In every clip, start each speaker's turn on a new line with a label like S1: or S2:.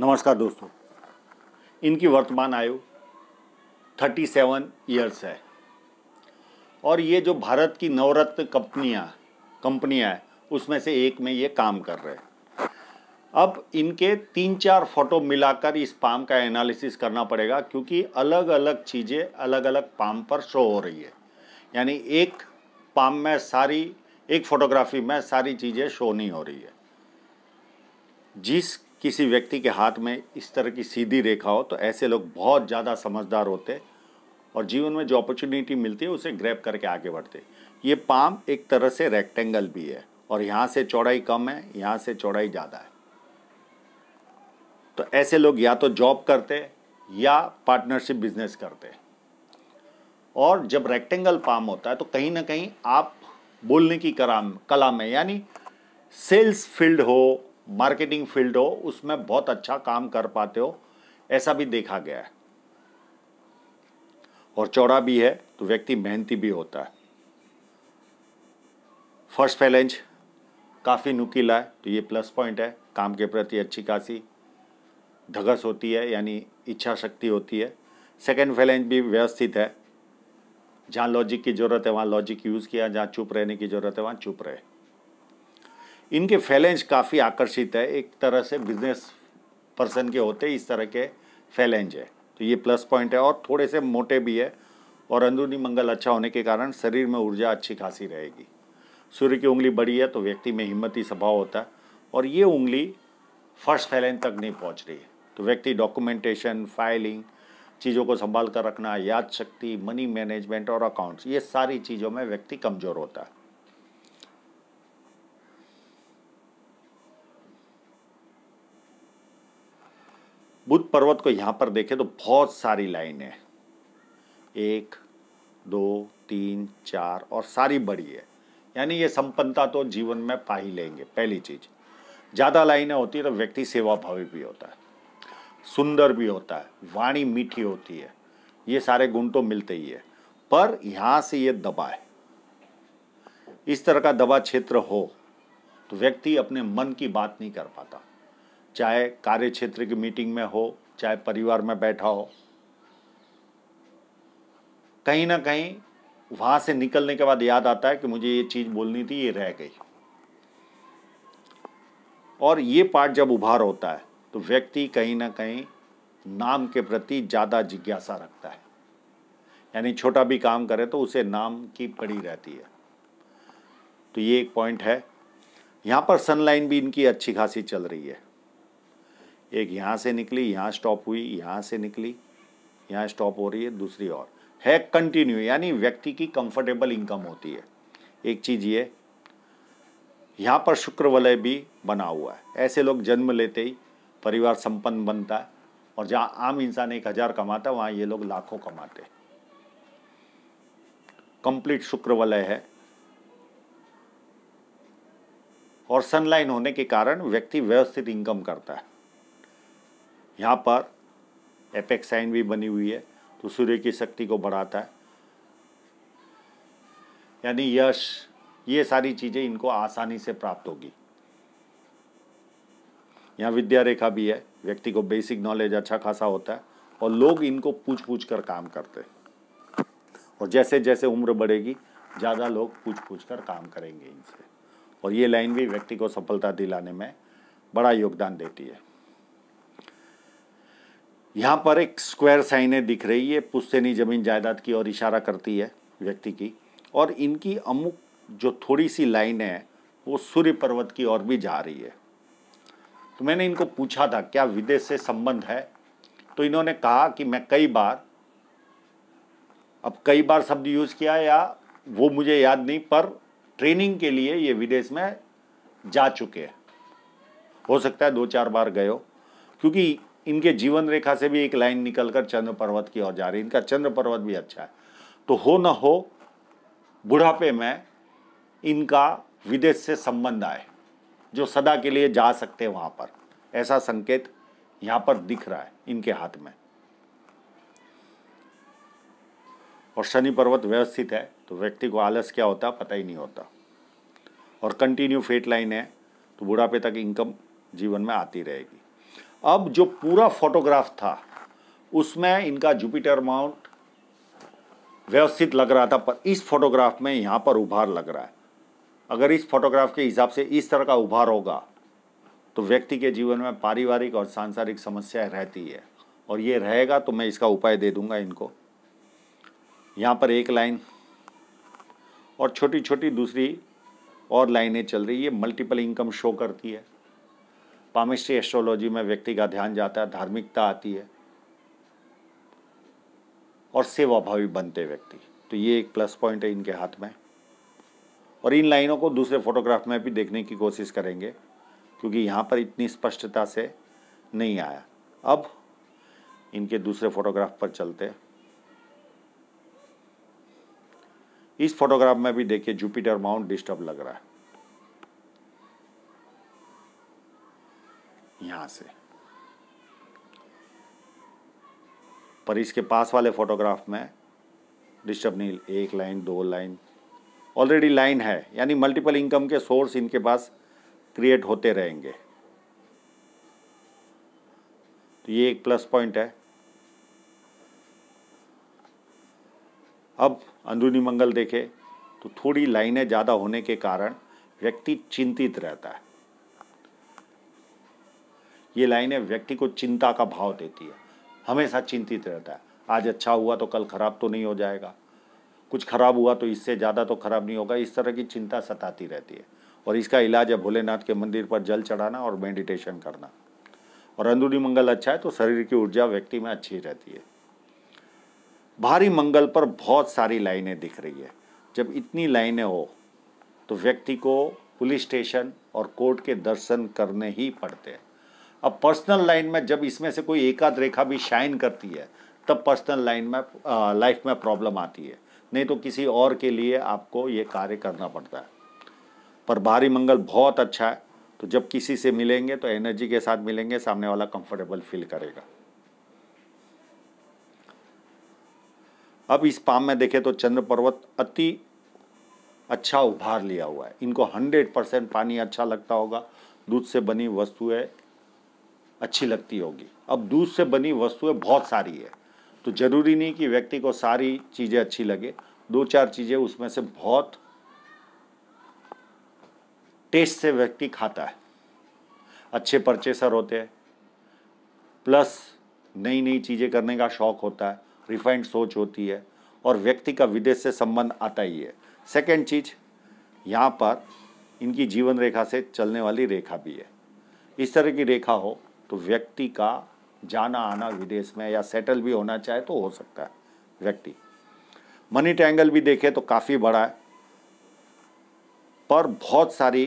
S1: नमस्कार दोस्तों इनकी वर्तमान आयु 37 ईयर्स है और ये जो भारत की नवरत्न कंपनियां कंपनियां हैं उसमें से एक में ये काम कर रहे हैं अब इनके तीन चार फोटो मिलाकर इस पाम का एनालिसिस करना पड़ेगा क्योंकि अलग अलग चीज़ें अलग अलग पाम पर शो हो रही है यानी एक पाम में सारी एक फोटोग्राफी में सारी चीज़ें शो नहीं हो रही है जिस किसी व्यक्ति के हाथ में इस तरह की सीधी रेखा हो तो ऐसे लोग बहुत ज़्यादा समझदार होते और जीवन में जो अपॉर्चुनिटी मिलती है उसे ग्रैप करके आगे बढ़ते ये पाम एक तरह से रेक्टेंगल भी है और यहाँ से चौड़ाई कम है यहाँ से चौड़ाई ज़्यादा है तो ऐसे लोग या तो जॉब करते या पार्टनरशिप बिजनेस करते और जब रेक्टेंगल पाम होता है तो कहीं ना कहीं आप बोलने की कला कला में यानी सेल्स फील्ड हो मार्केटिंग फील्ड हो उसमें बहुत अच्छा काम कर पाते हो ऐसा भी देखा गया है और चौड़ा भी है तो व्यक्ति मेहनती भी होता है फर्स्ट फैलेंज काफ़ी नुकीला है तो ये प्लस पॉइंट है काम के प्रति अच्छी खासी धगस होती है यानी इच्छा शक्ति होती है सेकेंड फैलेंज भी व्यवस्थित है जहाँ लॉजिक की ज़रूरत है वहाँ लॉजिक यूज़ किया जहाँ चुप रहने की ज़रूरत है वहाँ चुप रहे इनके फैलेंज काफ़ी आकर्षित है एक तरह से बिजनेस पर्सन के होते इस तरह के फैलेंज है तो ये प्लस पॉइंट है और थोड़े से मोटे भी है और अंदरूनी मंगल अच्छा होने के कारण शरीर में ऊर्जा अच्छी खासी रहेगी सूर्य की उंगली बड़ी है तो व्यक्ति में हिम्मती स्वभाव होता है और ये उंगली फर्स्ट फैलेंज तक नहीं पहुँच रही है तो व्यक्ति डॉक्यूमेंटेशन फाइलिंग चीज़ों को संभाल कर रखना याद शक्ति मनी मैनेजमेंट और अकाउंट्स ये सारी चीज़ों में व्यक्ति कमज़ोर होता है बुद्ध पर्वत को यहाँ पर देखें तो बहुत सारी लाइन है एक दो तीन चार और सारी बड़ी है यानी ये संपन्नता तो जीवन में पा ही लेंगे पहली चीज़ ज़्यादा लाइनें होती है तो व्यक्ति सेवा भावी भी होता है सुंदर भी होता है वाणी मीठी होती है ये सारे गुण तो मिलते ही है पर यहाँ से ये दबा है इस तरह का दबा क्षेत्र हो तो व्यक्ति अपने मन की बात नहीं कर पाता चाहे कार्य क्षेत्र की मीटिंग में हो चाहे परिवार में बैठा हो कहीं ना कहीं वहां से निकलने के बाद याद आता है कि मुझे ये चीज़ बोलनी थी ये रह गई और ये पार्ट जब उभार होता है तो व्यक्ति कहीं ना कहीं नाम के प्रति ज़्यादा जिज्ञासा रखता है यानी छोटा भी काम करे तो उसे नाम की पड़ी रहती है तो ये एक पॉइंट है यहां पर सनलाइन भी इनकी अच्छी खासी चल रही है एक यहाँ से निकली यहाँ स्टॉप हुई यहाँ से निकली यहाँ स्टॉप हो रही है दूसरी और है कंटिन्यू यानी व्यक्ति की कंफर्टेबल इनकम होती है एक चीज़ ये यहाँ पर शुक्र वलय भी बना हुआ है ऐसे लोग जन्म लेते ही परिवार संपन्न बनता है और जहाँ आम इंसान एक हज़ार कमाता है वहाँ ये लोग लाखों कमाते कंप्लीट शुक्र वलय है और सनलाइन होने के कारण व्यक्ति व्यवस्थित इनकम करता है यहाँ पर एपेक्स साइन भी बनी हुई है तो सूर्य की शक्ति को बढ़ाता है यानी यश ये सारी चीज़ें इनको आसानी से प्राप्त होगी यहाँ विद्या रेखा भी है व्यक्ति को बेसिक नॉलेज अच्छा खासा होता है और लोग इनको पूछ पूछ कर काम करते हैं और जैसे जैसे उम्र बढ़ेगी ज़्यादा लोग पूछ पूछ कर काम करेंगे इनसे और ये लाइन भी व्यक्ति को सफलता दिलाने में बड़ा योगदान देती है यहाँ पर एक स्क्वायर साइनें दिख रही है पुस्तनी ज़मीन जायदाद की और इशारा करती है व्यक्ति की और इनकी अमुक जो थोड़ी सी लाइन है वो सूर्य पर्वत की ओर भी जा रही है तो मैंने इनको पूछा था क्या विदेश से संबंध है तो इन्होंने कहा कि मैं कई बार अब कई बार शब्द यूज़ किया या वो मुझे याद नहीं पर ट्रेनिंग के लिए ये विदेश में जा चुके हैं हो सकता है दो चार बार गए हो क्योंकि इनके जीवन रेखा से भी एक लाइन निकलकर चंद्र पर्वत की ओर जा रही है इनका चंद्र पर्वत भी अच्छा है तो हो न हो बुढ़ापे में इनका विदेश से संबंध आए जो सदा के लिए जा सकते हैं वहां पर ऐसा संकेत यहां पर दिख रहा है इनके हाथ में और शनि पर्वत व्यवस्थित है तो व्यक्ति को आलस क्या होता पता ही नहीं होता और कंटिन्यू फेट लाइन है तो बुढ़ापे तक इनकम जीवन में आती रहेगी अब जो पूरा फोटोग्राफ था उसमें इनका जुपिटर माउंट व्यवस्थित लग रहा था पर इस फोटोग्राफ में यहाँ पर उभार लग रहा है अगर इस फोटोग्राफ के हिसाब से इस तरह का उभार होगा तो व्यक्ति के जीवन में पारिवारिक और सांसारिक समस्याएं रहती है और ये रहेगा तो मैं इसका उपाय दे दूंगा इनको यहाँ पर एक लाइन और छोटी छोटी दूसरी और लाइनें चल रही है मल्टीपल इनकम शो करती है पामिस्ट्री एस्ट्रोलॉजी में व्यक्ति का ध्यान जाता है धार्मिकता आती है और सेवाभावी बनते व्यक्ति तो ये एक प्लस पॉइंट है इनके हाथ में और इन लाइनों को दूसरे फोटोग्राफ में भी देखने की कोशिश करेंगे क्योंकि यहाँ पर इतनी स्पष्टता से नहीं आया अब इनके दूसरे फोटोग्राफ पर चलते इस फोटोग्राफ में भी देखिए जुपिटर माउंट डिस्टर्ब लग रहा है यहाँ से पर इसके पास वाले फोटोग्राफ में डिस्टर्ब नहीं एक लाइन दो लाइन ऑलरेडी लाइन है यानी मल्टीपल इनकम के सोर्स इनके पास क्रिएट होते रहेंगे तो ये एक प्लस पॉइंट है अब अंदरूनी मंगल देखे तो थोड़ी लाइनें ज़्यादा होने के कारण व्यक्ति चिंतित रहता है ये लाइनें व्यक्ति को चिंता का भाव देती है हमेशा चिंतित रहता है आज अच्छा हुआ तो कल खराब तो नहीं हो जाएगा कुछ खराब हुआ तो इससे ज़्यादा तो खराब नहीं होगा इस तरह की चिंता सताती रहती है और इसका इलाज है भोलेनाथ के मंदिर पर जल चढ़ाना और मेडिटेशन करना और अंदरूनी मंगल अच्छा है तो शरीर की ऊर्जा व्यक्ति में अच्छी रहती है भारी मंगल पर बहुत सारी लाइनें दिख रही है जब इतनी लाइनें हो तो व्यक्ति को पुलिस स्टेशन और कोर्ट के दर्शन करने ही पड़ते हैं अब पर्सनल लाइन में जब इसमें से कोई एकाध रेखा भी शाइन करती है तब पर्सनल लाइन में लाइफ में प्रॉब्लम आती है नहीं तो किसी और के लिए आपको ये कार्य करना पड़ता है पर भारी मंगल बहुत अच्छा है तो जब किसी से मिलेंगे तो एनर्जी के साथ मिलेंगे सामने वाला कंफर्टेबल फील करेगा अब इस पाम में देखें तो चंद्र पर्वत अति अच्छा उभार लिया हुआ है इनको हंड्रेड परसेंट पानी अच्छा लगता होगा दूध से बनी वस्तुएं अच्छी लगती होगी अब दूध से बनी वस्तुएं बहुत सारी है तो ज़रूरी नहीं कि व्यक्ति को सारी चीज़ें अच्छी लगे दो चार चीज़ें उसमें से बहुत टेस्ट से व्यक्ति खाता है अच्छे परचेसर होते हैं प्लस नई नई चीज़ें करने का शौक होता है रिफाइंड सोच होती है और व्यक्ति का विदेश से संबंध आता ही है सेकेंड चीज़ यहाँ पर इनकी जीवन रेखा से चलने वाली रेखा भी है इस तरह की रेखा हो तो व्यक्ति का जाना आना विदेश में या सेटल भी होना चाहे तो हो सकता है व्यक्ति मनी ट्रैंगल भी देखे तो काफ़ी बड़ा है पर बहुत सारी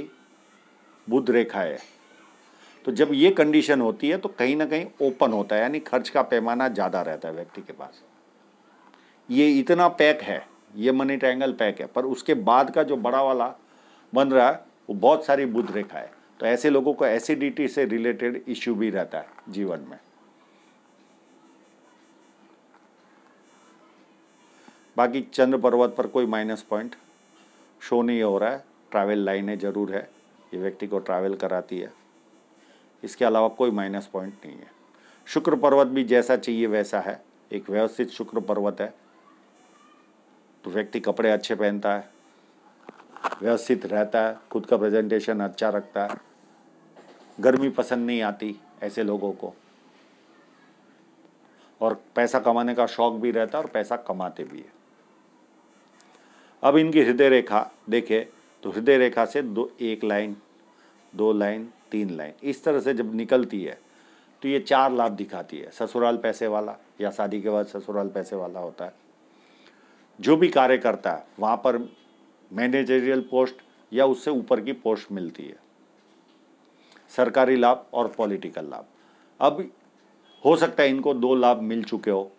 S1: बुद्ध रेखा है तो जब ये कंडीशन होती है तो कहीं ना कहीं ओपन होता है यानी खर्च का पैमाना ज़्यादा रहता है व्यक्ति के पास ये इतना पैक है ये मनी ट्रैंगल पैक है पर उसके बाद का जो बड़ा वाला बन रहा है वो बहुत सारी बुद्ध रेखा है तो ऐसे लोगों को एसिडिटी से रिलेटेड इश्यू भी रहता है जीवन में बाकी चंद्र पर्वत पर कोई माइनस पॉइंट शो नहीं हो रहा है ट्रैवल लाइनें ज़रूर है ये व्यक्ति को ट्रैवल कराती है इसके अलावा कोई माइनस पॉइंट नहीं है शुक्र पर्वत भी जैसा चाहिए वैसा है एक व्यवस्थित शुक्र पर्वत है तो व्यक्ति कपड़े अच्छे पहनता है व्यवस्थित रहता है खुद का प्रेजेंटेशन अच्छा रखता है गर्मी पसंद नहीं आती ऐसे लोगों को और पैसा कमाने का शौक भी रहता है और पैसा कमाते भी है अब इनकी हृदय रेखा देखे तो हृदय रेखा से दो एक लाइन दो लाइन तीन लाइन इस तरह से जब निकलती है तो ये चार लाभ दिखाती है ससुराल पैसे वाला या शादी के बाद ससुराल पैसे वाला होता है जो भी कार्य करता है वहाँ पर मैनेजरियल पोस्ट या उससे ऊपर की पोस्ट मिलती है सरकारी लाभ और पॉलिटिकल लाभ अब हो सकता है इनको दो लाभ मिल चुके हो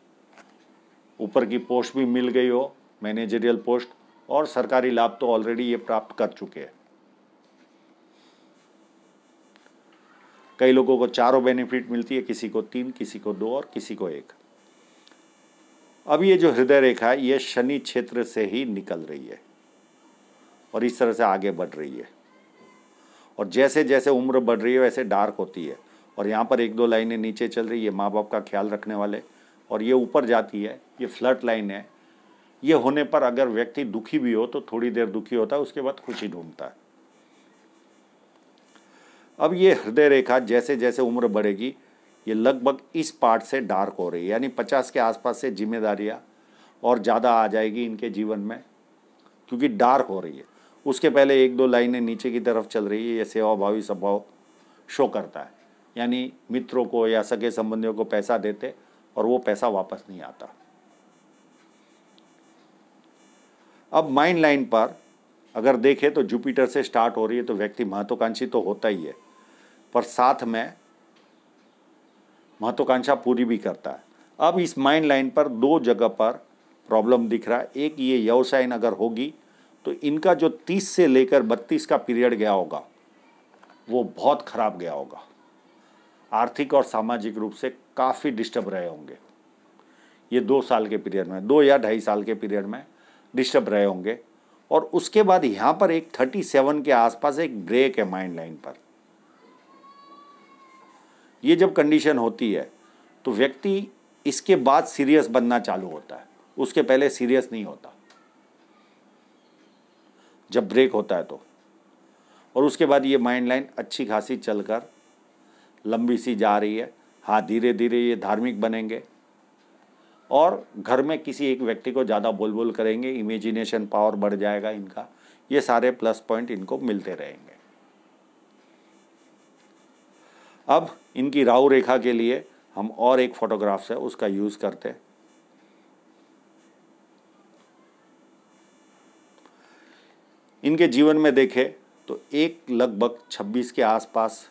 S1: ऊपर की पोस्ट भी मिल गई हो मैनेजरियल पोस्ट और सरकारी लाभ तो ऑलरेडी ये प्राप्त कर चुके हैं कई लोगों को चारों बेनिफिट मिलती है किसी को तीन किसी को दो और किसी को एक अब ये जो हृदय रेखा है ये शनि क्षेत्र से ही निकल रही है और इस तरह से आगे बढ़ रही है और जैसे जैसे उम्र बढ़ रही है वैसे डार्क होती है और यहाँ पर एक दो लाइनें नीचे चल रही है माँ बाप का ख्याल रखने वाले और ये ऊपर जाती है ये फ्लट लाइन है ये होने पर अगर व्यक्ति दुखी भी हो तो थोड़ी देर दुखी होता है उसके बाद खुशी ढूंढता है अब ये हृदय रेखा जैसे जैसे उम्र बढ़ेगी ये लगभग इस पार्ट से डार्क हो रही है यानी पचास के आसपास से जिम्मेदारियाँ और ज़्यादा आ जाएगी इनके जीवन में क्योंकि डार्क हो रही है उसके पहले एक दो लाइनें नीचे की तरफ चल रही है ये सेवाभावी स्वभाव शो करता है यानी मित्रों को या सगे संबंधियों को पैसा देते और वो पैसा वापस नहीं आता अब माइंड लाइन पर अगर देखें तो जुपिटर से स्टार्ट हो रही है तो व्यक्ति महत्वाकांक्षी तो होता ही है पर साथ में महत्वाकांक्षा पूरी भी करता है अब इस माइंड लाइन पर दो जगह पर प्रॉब्लम दिख रहा है एक ये यवसाइन अगर होगी तो इनका जो 30 से लेकर 32 का पीरियड गया होगा वो बहुत ख़राब गया होगा आर्थिक और सामाजिक रूप से काफ़ी डिस्टर्ब रहे होंगे ये दो साल के पीरियड में दो या ढाई साल के पीरियड में डिस्टर्ब रहे होंगे और उसके बाद यहाँ पर एक 37 के आसपास एक ब्रेक है माइंड लाइन पर ये जब कंडीशन होती है तो व्यक्ति इसके बाद सीरियस बनना चालू होता है उसके पहले सीरियस नहीं होता जब ब्रेक होता है तो और उसके बाद ये माइंड लाइन अच्छी खासी चलकर लंबी सी जा रही है हाँ धीरे धीरे ये धार्मिक बनेंगे और घर में किसी एक व्यक्ति को ज़्यादा बोल बोल करेंगे इमेजिनेशन पावर बढ़ जाएगा इनका ये सारे प्लस पॉइंट इनको मिलते रहेंगे अब इनकी राहु रेखा के लिए हम और एक फोटोग्राफ से उसका यूज़ करते हैं इनके जीवन में देखें तो एक लगभग 26 के आसपास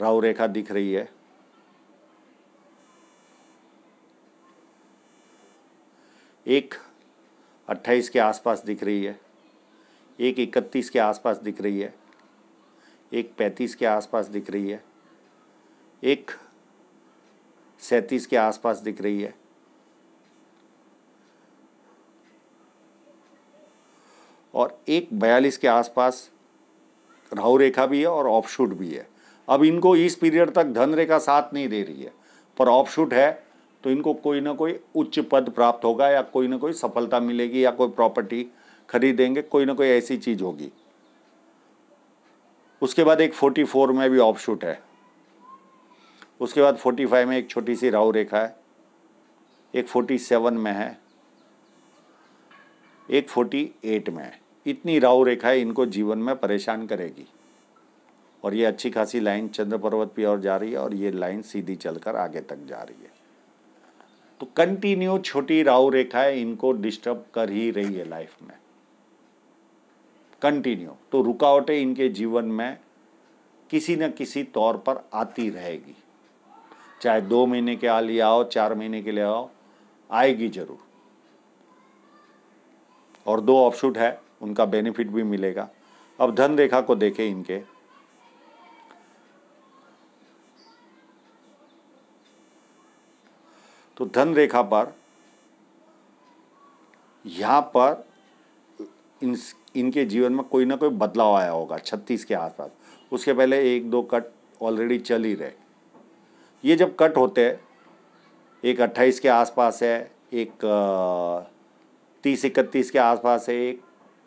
S1: राहु रेखा दिख रही है एक 28 के आसपास दिख रही है एक इकतीस के आसपास दिख रही है एक पैंतीस के आसपास दिख रही है एक सैंतीस के आसपास दिख रही है और एक बयालीस के आसपास राहु रेखा भी है और ऑफशूट भी है अब इनको इस पीरियड तक धन रेखा साथ नहीं दे रही है पर ऑफशूट है तो इनको कोई ना कोई उच्च पद प्राप्त होगा या कोई ना कोई सफलता मिलेगी या कोई प्रॉपर्टी खरीदेंगे कोई ना कोई ऐसी चीज़ होगी उसके बाद एक फोर्टी फोर में भी ऑफशूट है उसके बाद फोर्टी फाइव में एक छोटी सी राहु रेखा है एक फोर्टी सेवन में है एक फोर्टी एट में है इतनी राहु रेखाएं इनको जीवन में परेशान करेगी और ये अच्छी खासी लाइन चंद्र पर्वत की और जा रही है और ये लाइन सीधी चलकर आगे तक जा रही है तो कंटिन्यू छोटी राहु रेखाएं इनको डिस्टर्ब कर ही रही है लाइफ में कंटिन्यू तो रुकावटें इनके जीवन में किसी न किसी तौर पर आती रहेगी चाहे दो महीने के लिए आओ चार महीने के लिए आओ आएगी जरूर और दो ऑप्शूट है उनका बेनिफिट भी मिलेगा अब धन रेखा को देखें इनके तो धन रेखा पर यहाँ पर इन इनके जीवन में कोई ना कोई बदलाव आया होगा छत्तीस के आसपास उसके पहले एक दो कट ऑलरेडी चल ही रहे ये जब कट होते हैं एक अट्ठाईस के आसपास है एक तीस इकतीस के आसपास है एक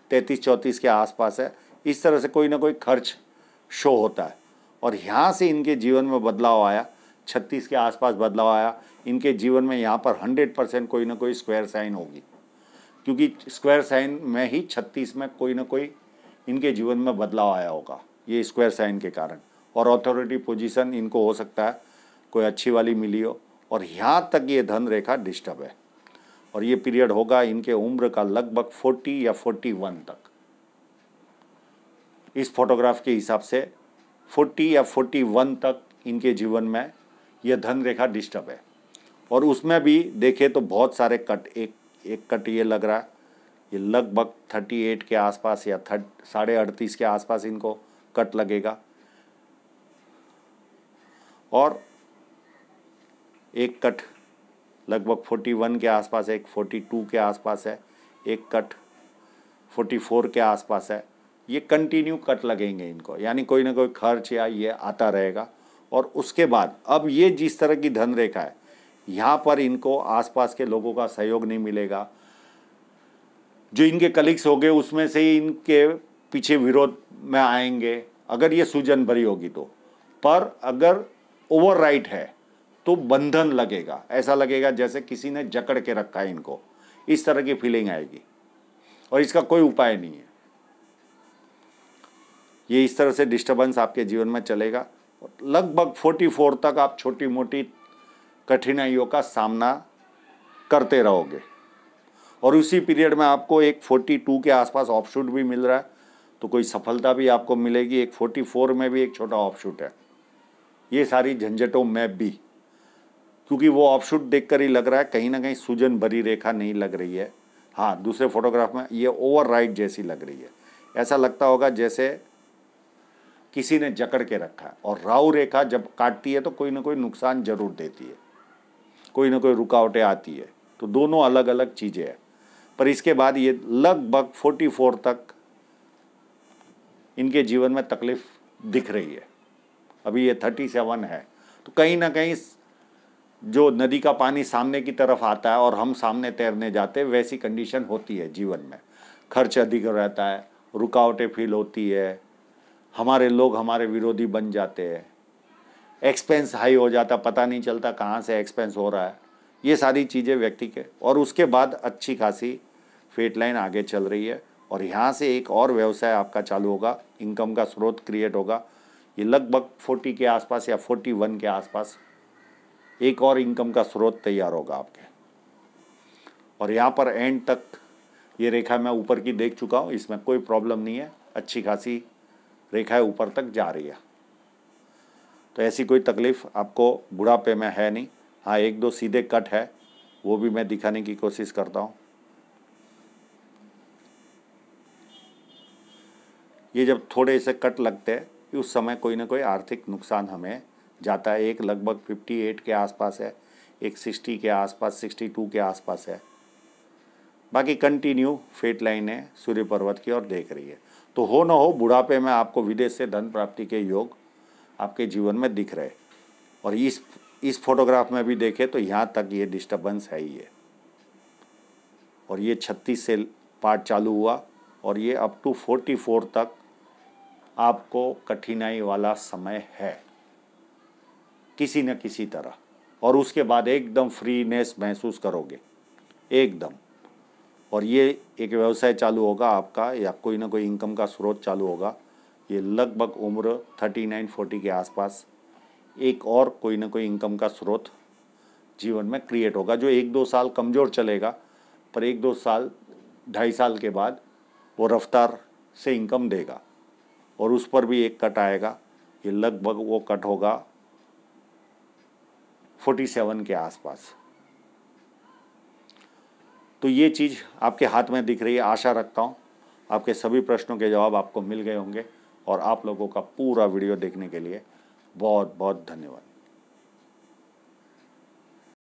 S1: तैंतीस चौंतीस के आसपास है इस तरह से कोई ना कोई खर्च शो होता है और यहाँ से इनके जीवन में बदलाव आया छत्तीस के आसपास बदलाव आया इनके जीवन में यहाँ पर हंड्रेड परसेंट कोई ना कोई स्क्वायर साइन होगी क्योंकि स्क्वायर साइन में ही छत्तीस में कोई ना कोई इनके जीवन में बदलाव आया होगा ये स्क्वायर साइन के कारण और अथॉरिटी पोजीशन इनको हो सकता है कोई अच्छी वाली मिली हो और यहाँ तक ये धन रेखा डिस्टर्ब है और ये पीरियड होगा इनके उम्र का लगभग 40 या 41 तक इस फोटोग्राफ के हिसाब से 40 या 41 तक इनके जीवन में यह धन रेखा डिस्टर्ब है और उसमें भी देखे तो बहुत सारे कट एक एक कट ये लग रहा है ये लगभग 38 के आसपास या थर्ट साढ़े अड़तीस के आसपास इनको कट लगेगा और एक कट लगभग 41 के आसपास है एक 42 के आसपास है एक कट 44 के आसपास है ये कंटिन्यू कट लगेंगे इनको यानी कोई ना कोई खर्च या ये आता रहेगा और उसके बाद अब ये जिस तरह की धन रेखा है यहाँ पर इनको आसपास के लोगों का सहयोग नहीं मिलेगा जो इनके कलीग्स हो गए उसमें से ही इनके पीछे विरोध में आएंगे अगर ये सूजन भरी होगी तो पर अगर ओवर है तो बंधन लगेगा ऐसा लगेगा जैसे किसी ने जकड़ के रखा है इनको इस तरह की फीलिंग आएगी और इसका कोई उपाय नहीं है ये इस तरह से डिस्टर्बेंस आपके जीवन में चलेगा लगभग 44 तक आप छोटी मोटी कठिनाइयों का सामना करते रहोगे और उसी पीरियड में आपको एक 42 के आसपास ऑफशूट भी मिल रहा है तो कोई सफलता भी आपको मिलेगी एक 44 में भी एक छोटा ऑफशूट है ये सारी झंझटों में भी क्योंकि वो ऑफशूट देख कर ही लग रहा है कहीं ना कहीं सूजन भरी रेखा नहीं लग रही है हाँ दूसरे फोटोग्राफ में ये ओवर जैसी लग रही है ऐसा लगता होगा जैसे किसी ने जकड़ के रखा है और राहु रेखा जब काटती है तो कोई ना कोई नुकसान जरूर देती है कोई ना कोई रुकावटें आती है तो दोनों अलग अलग चीज़ें हैं पर इसके बाद ये लगभग 44 तक इनके जीवन में तकलीफ दिख रही है अभी ये 37 है तो कहीं ना कहीं जो नदी का पानी सामने की तरफ आता है और हम सामने तैरने जाते हैं वैसी कंडीशन होती है जीवन में खर्च अधिक रहता है रुकावटें फील होती है हमारे लोग हमारे विरोधी बन जाते हैं एक्सपेंस हाई हो जाता पता नहीं चलता कहाँ से एक्सपेंस हो रहा है ये सारी चीज़ें व्यक्ति के और उसके बाद अच्छी खासी फेट लाइन आगे चल रही है और यहाँ से एक और व्यवसाय आपका चालू होगा इनकम का स्रोत क्रिएट होगा ये लगभग फोर्टी के आसपास या फोर्टी वन के आसपास एक और इनकम का स्रोत तैयार होगा आपके और यहाँ पर एंड तक ये रेखा मैं ऊपर की देख चुका हूँ इसमें कोई प्रॉब्लम नहीं है अच्छी खासी रेखाएं ऊपर तक जा रही है तो ऐसी कोई तकलीफ़ आपको बुढ़ापे में है नहीं हाँ एक दो सीधे कट है वो भी मैं दिखाने की कोशिश करता हूँ ये जब थोड़े से कट लगते हैं उस समय कोई ना कोई आर्थिक नुकसान हमें जाता है एक लगभग 58 के आसपास है एक 60 के आसपास 62 के आसपास है बाकी कंटिन्यू फेट लाइन है सूर्य पर्वत की ओर देख रही है तो हो ना हो बुढ़ापे में आपको विदेश से धन प्राप्ति के योग आपके जीवन में दिख रहे और इस इस फोटोग्राफ में भी देखें तो यहाँ तक ये डिस्टर्बेंस है ये और ये छत्तीस से पार्ट चालू हुआ और ये अप टू फोर्टी फोर तक आपको कठिनाई वाला समय है किसी न किसी तरह और उसके बाद एकदम फ्रीनेस महसूस करोगे एकदम और ये एक व्यवसाय चालू होगा आपका या कोई ना कोई इनकम का स्रोत चालू होगा ये लगभग उम्र थर्टी नाइन फोर्टी के आसपास एक और कोई ना कोई इनकम का स्रोत जीवन में क्रिएट होगा जो एक दो साल कमज़ोर चलेगा पर एक दो साल ढाई साल के बाद वो रफ्तार से इनकम देगा और उस पर भी एक कट आएगा ये लगभग वो कट होगा 47 के आसपास तो ये चीज़ आपके हाथ में दिख रही है आशा रखता हूँ आपके सभी प्रश्नों के जवाब आपको मिल गए होंगे और आप लोगों का पूरा वीडियो देखने के लिए बहुत बहुत धन्यवाद